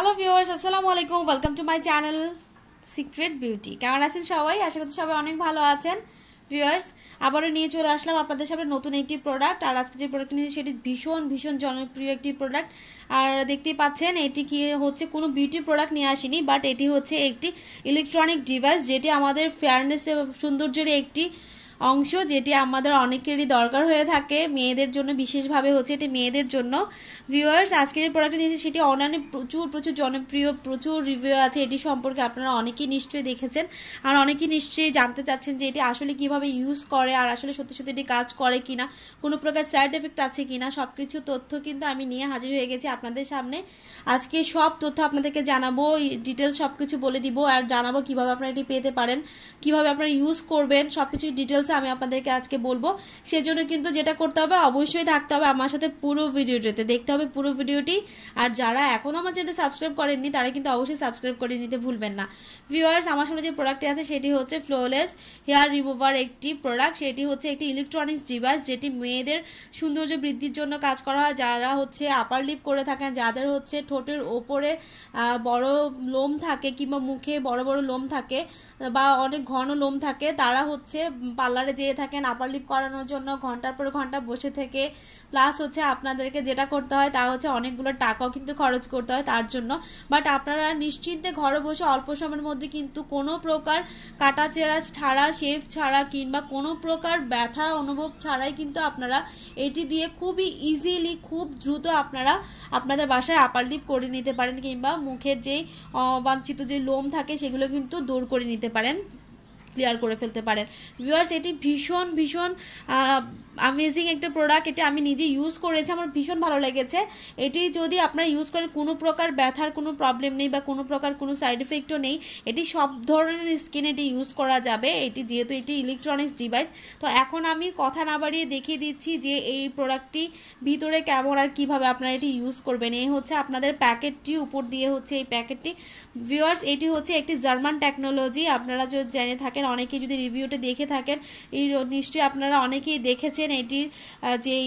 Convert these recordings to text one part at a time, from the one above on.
hello viewers আসসালামু আলাইকুম welcome to my channel secret beauty কেমন আছেন সবাই আশা করছি সবাই অনেক ভালো আছেন ভিউয়ার্স আবারও নিয়ে চলে আসলাম আপনাদের সামনে নতুন একটি প্রোডাক্ট আর আজকে যে প্রোডাক্ট নিয়েছি সেটি ভীষণ ভীষণ জনপ্রিয় একটি প্রোডাক্ট আর দেখতেই পাচ্ছেন এটি কি হচ্ছে কোনো বিউটি প্রোডাক্ট নিয়ে আসিনি বাট এটি হচ্ছে একটি ইলেকট্রনিক ডিভাইস যেটি আমাদের ফেয়ারনেস সৌন্দর্যের একটি অংশ যেটি আমাদের অনেকেরই দরকার হয়ে থাকে মেয়েদের জন্য বিশেষভাবে হচ্ছে এটি মেয়েদের জন্য ভিউয়ার্স আজকে যে প্রোডাক্টটি নিয়েছে সেটি অন্যান্য প্রচুর প্রচুর জনপ্রিয় প্রচুর রিভিউ আছে এটি সম্পর্কে আপনারা অনেকেই নিশ্চয়ই দেখেছেন আর অনেকেই নিশ্চয়ই জানতে চাচ্ছেন যে এটি আসলে কিভাবে ইউজ করে আর আসলে সত্যি সত্যি এটি কাজ করে কি না কোনো প্রকার সাইড এফেক্ট আছে কি না সব কিছু তথ্য কিন্তু আমি নিয়ে হাজির হয়ে গেছি আপনাদের সামনে আজকে সব তথ্য আপনাদেরকে জানাবো ডিটেলস সব কিছু বলে দিব আর জানাবো কিভাবে আপনারা এটি পেতে পারেন কিভাবে আপনারা ইউজ করবেন সব কিছু ডিটেলস আছে আমি আপনাদেরকে আজকে বলবো সেজন্য কিন্তু যেটা করতে হবে অবশ্যই থাকতে হবে আমার সাথে পুরো ভিডিওটিতে দেখতে হবে পুরো ভিডিওটি আর যারা এখনও আমার চ্যানেল সাবস্ক্রাইব করেননি তারা কিন্তু অবশ্যই সাবস্ক্রাইব করে নিতে ভুলবেন না ভিউয়ার্স আমার সামনে যে প্রোডাক্টটি আছে সেটি হচ্ছে ফ্লোলেস হেয়ার রিমুভার একটি প্রোডাক্ট সেটি হচ্ছে একটি ইলেকট্রনিক্স ডিভাইস যেটি মেয়েদের সৌন্দর্য বৃদ্ধির জন্য কাজ করা হয় যারা হচ্ছে আপার লিপ করে থাকেন যাদের হচ্ছে ঠোঁটের ওপরে বড় লোম থাকে কিংবা মুখে বড় বড় লোম থাকে বা অনেক ঘন লোম থাকে তারা হচ্ছে পার্লার পার্লারে যেয়ে থাকেন আপার লিপ করানোর জন্য ঘন্টার পর ঘন্টা বসে থেকে প্লাস হচ্ছে আপনাদেরকে যেটা করতে হয় তা হচ্ছে অনেকগুলো টাকাও কিন্তু খরচ করতে হয় তার জন্য বাট আপনারা নিশ্চিন্তে ঘরে বসে অল্প সময়ের মধ্যে কিন্তু কোনো প্রকার কাটা চেরা ছাড়া শেফ ছাড়া কিংবা কোনো প্রকার ব্যথা অনুভব ছাড়াই কিন্তু আপনারা এটি দিয়ে খুবই ইজিলি খুব দ্রুত আপনারা আপনাদের বাসায় আপার লিপ করে নিতে পারেন কিংবা মুখের যে অবাঞ্ছিত যে লোম থাকে সেগুলো কিন্তু দূর করে নিতে পারেন ক্লিয়ার করে ফেলতে পারেন ভিউয়ার্স এটি ভীষণ ভীষণ আমেজিং একটা প্রোডাক্ট এটি আমি নিজে ইউজ করেছি আমার ভীষণ ভালো লেগেছে এটি যদি আপনারা ইউজ করেন কোনো প্রকার ব্যথার কোনো প্রবলেম নেই বা কোনো প্রকার কোনো সাইড এফেক্টও নেই এটি সব ধরনের স্কিনে এটি ইউজ করা যাবে এটি যেহেতু এটি ইলেকট্রনিক্স ডিভাইস তো এখন আমি কথা না বাড়িয়ে দেখিয়ে দিচ্ছি যে এই প্রোডাক্টটি ভিতরে কেমন আর কীভাবে আপনারা এটি ইউজ করবেন এই হচ্ছে আপনাদের প্যাকেটটি উপর দিয়ে হচ্ছে এই প্যাকেটটি ভিওয়ার্স এটি হচ্ছে একটি জার্মান টেকনোলজি আপনারা যদি জেনে থাকেন অনেকে যদি রিভিউটা দেখে থাকেন এই নিশ্চয়ই আপনারা অনেকেই দেখেছেন এটির যেই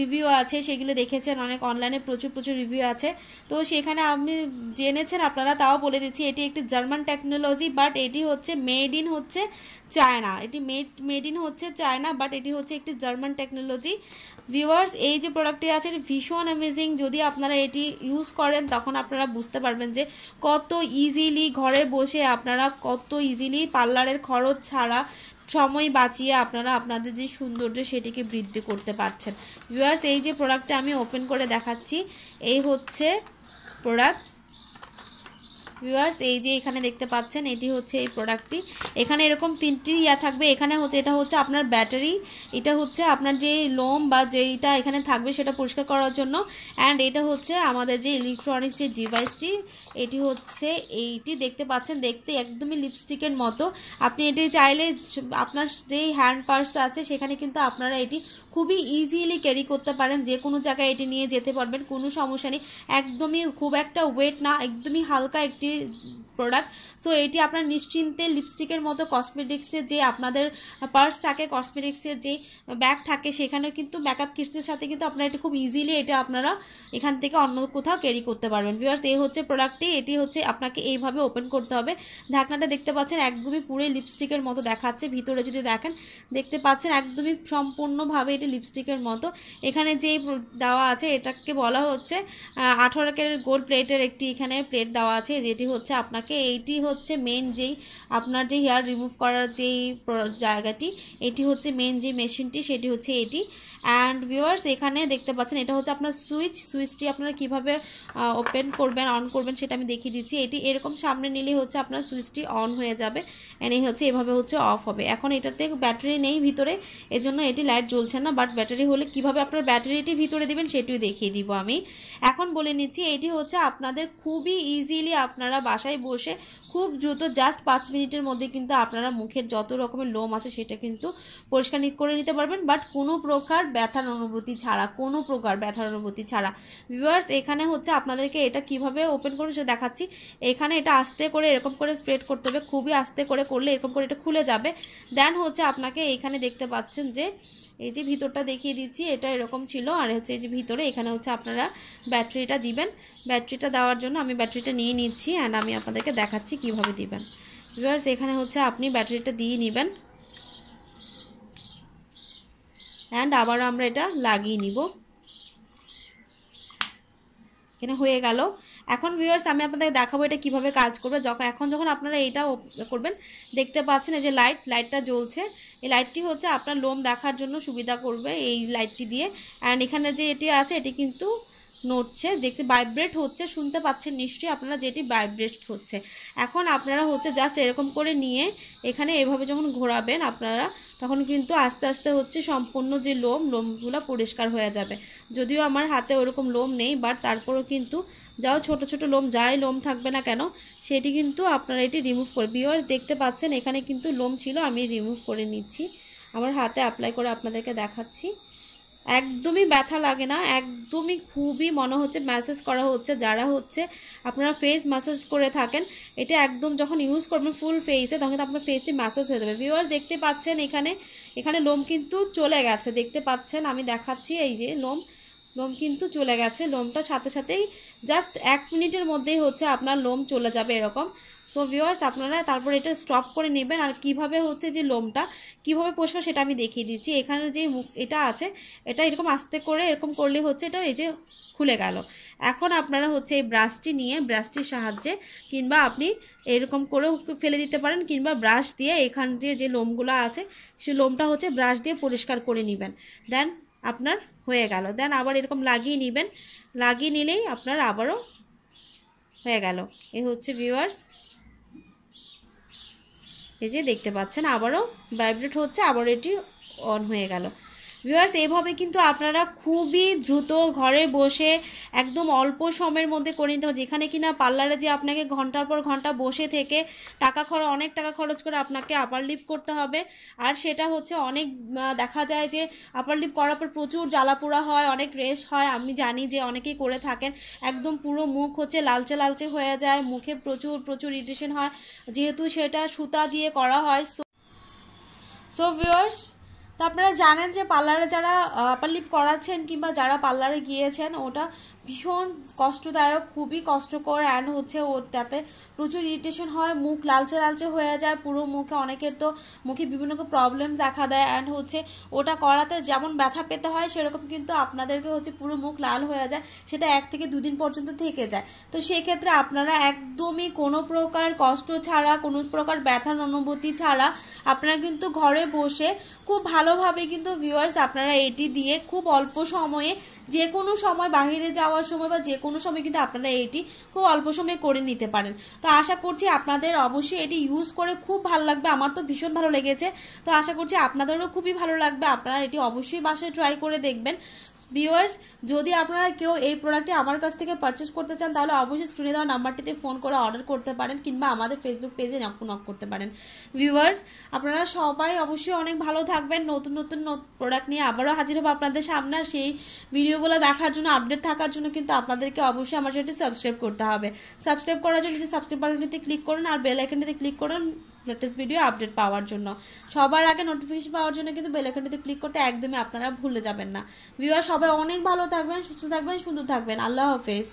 রিভিউ আছে সেগুলো দেখেছেন অনেক অনলাইনে প্রচুর প্রচুর রিভিউ আছে তো সেখানে আপনি জেনেছেন আপনারা তাও বলে দিচ্ছি এটি একটি জার্মান টেকনোলজি বাট এটি হচ্ছে মেড ইন হচ্ছে চায়না এটি মেড মেড ইন হচ্ছে চায়না বাট এটি হচ্ছে একটি জার্মান টেকনোলজি ভিউয়ার্স এই যে প্রোডাক্টটি আছে ভীষণ অ্যামেজিং যদি আপনারা এটি ইউজ করেন তখন আপনারা বুঝতে পারবেন যে কত ইজিলি ঘরে বসে আপনারা কত ইজিলি পার্লারের খরচ ছাড়া সময় বাঁচিয়ে আপনারা আপনাদের যে সৌন্দর্য সেটিকে বৃদ্ধি করতে পারছেন ভিউয়ার্স এই যে প্রোডাক্টটা আমি ওপেন করে দেখাচ্ছি এই হচ্ছে প্রোডাক্ট ভিউয়ার্স এই যে এখানে দেখতে পাচ্ছেন এটি হচ্ছে এই প্রোডাক্টটি এখানে এরকম তিনটি ইয়া থাকবে এখানে হচ্ছে এটা হচ্ছে আপনার ব্যাটারি এটা হচ্ছে আপনার যে লোম বা যেইটা এখানে থাকবে সেটা পরিষ্কার করার জন্য অ্যান্ড এটা হচ্ছে আমাদের যে ইলেকট্রনিক্স যে ডিভাইসটি এটি হচ্ছে এইটি দেখতে পাচ্ছেন দেখতে একদমই লিপস্টিকের মতো আপনি এটি চাইলে আপনার যেই হ্যান্ড পার্স আছে সেখানে কিন্তু আপনারা এটি খুবই ইজিলি ক্যারি করতে পারেন যে কোনো জায়গায় এটি নিয়ে যেতে পারবেন কোনো সমস্যা নেই একদমই খুব একটা ওয়েট না একদমই হালকা একটি প্রোডাক্ট সো এটি আপনার নিশ্চিন্তে লিপস্টিকের মতো কসমেটিক্সের যে আপনাদের পার্স থাকে কসমেটিক্সের যে ব্যাগ থাকে সেখানেও কিন্তু ব্যাকআপ কিটসের সাথে কিন্তু আপনারা এটি খুব ইজিলি এটা আপনারা এখান থেকে অন্য কোথাও ক্যারি করতে পারবেন ভিউয়ার্স এই হচ্ছে প্রোডাক্টটি এটি হচ্ছে আপনাকে এইভাবে ওপেন করতে হবে ঢাকনাটা দেখতে পাচ্ছেন একদমই পুরো লিপস্টিকের মতো দেখাচ্ছে ভিতরে যদি দেখেন দেখতে পাচ্ছেন একদমই সম্পূর্ণভাবে এটি লিপস্টিকের মতো এখানে যে দেওয়া আছে এটাকে বলা হচ্ছে আঠারো কের গোল্ড প্লেটের একটি এখানে প্লেট দেওয়া আছে যেটি হচ্ছে আপনাকে থাকে এইটি হচ্ছে মেন যেই আপনার যে হেয়ার রিমুভ করার যেই জায়গাটি এটি হচ্ছে মেন যে মেশিনটি সেটি হচ্ছে এটি অ্যান্ড ভিউয়ার্স এখানে দেখতে পাচ্ছেন এটা হচ্ছে আপনার সুইচ সুইচটি আপনারা কীভাবে ওপেন করবেন অন করবেন সেটা আমি দেখিয়ে দিচ্ছি এটি এরকম সামনে নিলেই হচ্ছে আপনার সুইচটি অন হয়ে যাবে এনে হচ্ছে এভাবে হচ্ছে অফ হবে এখন এটাতে ব্যাটারি নেই ভিতরে এজন্য এটি লাইট জ্বলছে না বাট ব্যাটারি হলে কিভাবে আপনার ব্যাটারিটি ভিতরে দেবেন সেটিও দেখিয়ে দিব আমি এখন বলে নিচ্ছি এটি হচ্ছে আপনাদের খুবই ইজিলি আপনারা বাসায় বসে বসে খুব দ্রুত জাস্ট পাঁচ মিনিটের মধ্যে কিন্তু আপনারা মুখের যত রকমের লোম আছে সেটা কিন্তু পরিষ্কার করে নিতে পারবেন বাট কোনো প্রকার ব্যথার অনুভূতি ছাড়া কোনো প্রকার ব্যথার অনুভূতি ছাড়া ভিউয়ার্স এখানে হচ্ছে আপনাদেরকে এটা কিভাবে ওপেন করে সেটা দেখাচ্ছি এখানে এটা আস্তে করে এরকম করে স্প্রেড করতে হবে খুবই আস্তে করে করলে এরকম করে এটা খুলে যাবে দেন হচ্ছে আপনাকে এখানে দেখতে পাচ্ছেন যে এই যে ভিতরটা দেখিয়ে দিচ্ছি এটা এরকম ছিল আর হচ্ছে এই যে ভিতরে এখানে হচ্ছে আপনারা ব্যাটারিটা দিবেন ব্যাটারিটা দেওয়ার জন্য আমি ব্যাটারিটা নিয়ে নিচ্ছি অ্যান্ড আমি আপনাদেরকে দেখাচ্ছি কিভাবে দিবেন ভিউয়ার্স এখানে হচ্ছে আপনি ব্যাটারিটা দিয়ে নেবেন অ্যান্ড আবার আমরা এটা লাগিয়ে নিব এখানে হয়ে গেল এখন ভিউয়ার্স আমি আপনাদের দেখাবো এটা কিভাবে কাজ করবে যখন এখন যখন আপনারা এইটা করবেন দেখতে পাচ্ছেন এই যে লাইট লাইটটা জ্বলছে এই লাইটটি হচ্ছে আপনার লোম দেখার জন্য সুবিধা করবে এই লাইটটি দিয়ে অ্যান্ড এখানে যে এটি আছে এটি কিন্তু নড়ছে দেখতে ভাইব্রেট হচ্ছে শুনতে পাচ্ছেন নিশ্চয়ই আপনারা যেটি ভাইব্রেট হচ্ছে এখন আপনারা হচ্ছে জাস্ট এরকম করে নিয়ে এখানে এভাবে যখন ঘোরাবেন আপনারা তখন কিন্তু আস্তে আস্তে হচ্ছে সম্পূর্ণ যে লোম লোমগুলো পরিষ্কার হয়ে যাবে যদিও আমার হাতে ওরকম লোম নেই বাট তারপরও কিন্তু যাও ছোট ছোট লোম যাই লোম থাকবে না কেন সেটি কিন্তু আপনারা এটি রিমুভ করে বিওয়ার্স দেখতে পাচ্ছেন এখানে কিন্তু লোম ছিল আমি রিমুভ করে নিচ্ছি আমার হাতে অ্যাপ্লাই করে আপনাদেরকে দেখাচ্ছি একদমই ব্যথা লাগে না একদমই খুবই মনে হচ্ছে ম্যাসেজ করা হচ্ছে যারা হচ্ছে আপনারা ফেস ম্যাসেজ করে থাকেন এটা একদম যখন ইউজ করবেন ফুল ফেসে তখন কিন্তু আপনার ফেসটি ম্যাসেজ হয়ে যাবে ভিউয়ার্স দেখতে পাচ্ছেন এখানে এখানে লোম কিন্তু চলে গেছে দেখতে পাচ্ছেন আমি দেখাচ্ছি এই যে লোম লোম কিন্তু চলে গেছে লোমটা সাথে সাথেই জাস্ট এক মিনিটের মধ্যেই হচ্ছে আপনার লোম চলে যাবে এরকম সো ভিওয়ার্স আপনারা তারপর এটা স্টপ করে নেবেন আর কিভাবে হচ্ছে যে লোমটা কিভাবে পরিষ্কার সেটা আমি দেখিয়ে দিচ্ছি এখানে যে মুখ এটা আছে এটা এরকম আস্তে করে এরকম করলে হচ্ছে এটা এই যে খুলে গেল এখন আপনারা হচ্ছে এই ব্রাশটি নিয়ে ব্রাশটির সাহায্যে কিংবা আপনি এরকম করেও ফেলে দিতে পারেন কিংবা ব্রাশ দিয়ে এখান দিয়ে যে লোমগুলো আছে সে লোমটা হচ্ছে ব্রাশ দিয়ে পরিষ্কার করে নেবেন দেন আপনার হয়ে গেল দেন আবার এরকম লাগিয়ে নেবেন লাগিয়ে নিলেই আপনার আবারও হয়ে গেল এ হচ্ছে ভিউয়ার্স এই যে দেখতে পাচ্ছেন আবারও ভাইব্রেট হচ্ছে আবার এটি অন হয়ে গেল ভিউয়ার্স এইভাবে কিন্তু আপনারা খুবই দ্রুত ঘরে বসে একদম অল্প সময়ের মধ্যে করে নিতে হবে যেখানে না পার্লারে যে আপনাকে ঘন্টার পর ঘন্টা বসে থেকে টাকা খরচ অনেক টাকা খরচ করে আপনাকে আপার লিপ করতে হবে আর সেটা হচ্ছে অনেক দেখা যায় যে আপার লিপ করার পর প্রচুর জ্বালাপোড়া হয় অনেক রেশ হয় আমি জানি যে অনেকেই করে থাকেন একদম পুরো মুখ হচ্ছে লালচে লালচে হয়ে যায় মুখে প্রচুর প্রচুর ইরিটেশন হয় যেহেতু সেটা সুতা দিয়ে করা হয় সো ভিউয়ার্স তো আপনারা জানেন যে পার্লারে যারা আপার লিপ করাচ্ছেন কিংবা যারা পার্লারে গিয়েছেন ওটা ভীষণ কষ্টদায়ক খুবই কষ্টকর অ্যান্ড হচ্ছে ওর তাতে প্রচুর ইরিটেশন হয় মুখ লালচে লালচে হয়ে যায় পুরো মুখে অনেকের তো মুখে বিভিন্ন প্রবলেম দেখা দেয় অ্যান্ড হচ্ছে ওটা করাতে যেমন ব্যথা পেতে হয় সেরকম কিন্তু আপনাদেরকে হচ্ছে পুরো মুখ লাল হয়ে যায় সেটা এক থেকে দুদিন পর্যন্ত থেকে যায় তো সেক্ষেত্রে আপনারা একদমই কোনো প্রকার কষ্ট ছাড়া কোনো প্রকার ব্যথার অনুভূতি ছাড়া আপনারা কিন্তু ঘরে বসে খুব ভালোভাবে কিন্তু ভিউয়ার্স আপনারা এটি দিয়ে খুব অল্প সময়ে যে কোনো সময় বাহিরে যাওয়া খাওয়ার সময় বা যে কোনো সময় কিন্তু আপনারা এটি খুব অল্প সময়ে করে নিতে পারেন তো আশা করছি আপনাদের অবশ্যই এটি ইউজ করে খুব ভালো লাগবে আমার তো ভীষণ ভালো লেগেছে তো আশা করছি আপনাদেরও খুবই ভালো লাগবে আপনারা এটি অবশ্যই বাসায় ট্রাই করে দেখবেন ভিউয়ার্স যদি আপনারা কেউ এই প্রোডাক্টটি আমার কাছ থেকে পারচেস করতে চান তাহলে অবশ্যই স্ক্রিনে দেওয়া নাম্বারটিতে ফোন করে অর্ডার করতে পারেন কিংবা আমাদের ফেসবুক পেজে নক নক করতে পারেন ভিউয়ার্স আপনারা সবাই অবশ্যই অনেক ভালো থাকবেন নতুন নতুন প্রোডাক্ট নিয়ে আবারও হাজির হবো আপনাদের সামনে সেই ভিডিওগুলো দেখার জন্য আপডেট থাকার জন্য কিন্তু আপনাদেরকে অবশ্যই আমার সাথে সাবস্ক্রাইব করতে হবে সাবস্ক্রাইব করার জন্য সাবস্ক্রাইব বাটনটিতে ক্লিক করুন আর বেল আইকনটিতে ক্লিক করুন লেটেস্ট ভিডিও আপডেট পাওয়ার জন্য সবার আগে নোটিফিকেশন পাওয়ার জন্য কিন্তু বেলাইকনটিতে ক্লিক করতে একদমই আপনারা ভুলে যাবেন না ভিউয়ার সবাই অনেক ভালো থাকবেন সুস্থ থাকবেন সুন্দর থাকবেন আল্লাহ হাফেজ